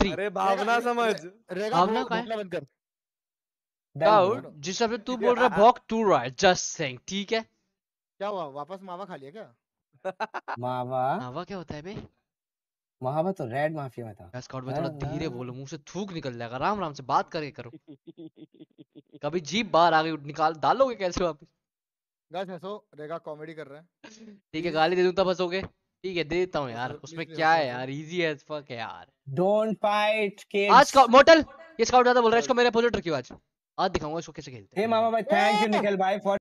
three अरे भावना समझ भावना बंद कर डाउट जिस हिसाब से तू बोल रहा है वॉक टू है जस्ट सेइंग ठीक है क्या हुआ वापस मावा खा लिया क्या मावा मावा क्या होता है बे मावा तो रेड माफिया में था स्कॉट में थोड़ा धीरे बोलो मुंह से थूक निकल जाएगा आराम आराम से बात करके करो कभी जीप बाहर आ गई निकाल डालोगे कैसे वापस गाइस हंसो रेगा कॉमेडी कर रहा है ठीक है गाली दे दूं तब हंसोगे ठीक है दे देता हूँ यार मतलब उसमें क्या है यार इजी एज फक है यार डोंट फाइट किड्स आज का मोटल ये स्काउट ज्यादा बोल रहा है इसको मेरे पोजिटर रखियो आज आज दिखाऊंगा इसको कैसे खेलते हैं हे मामा भाई थैंक यू निखिल भाई फॉर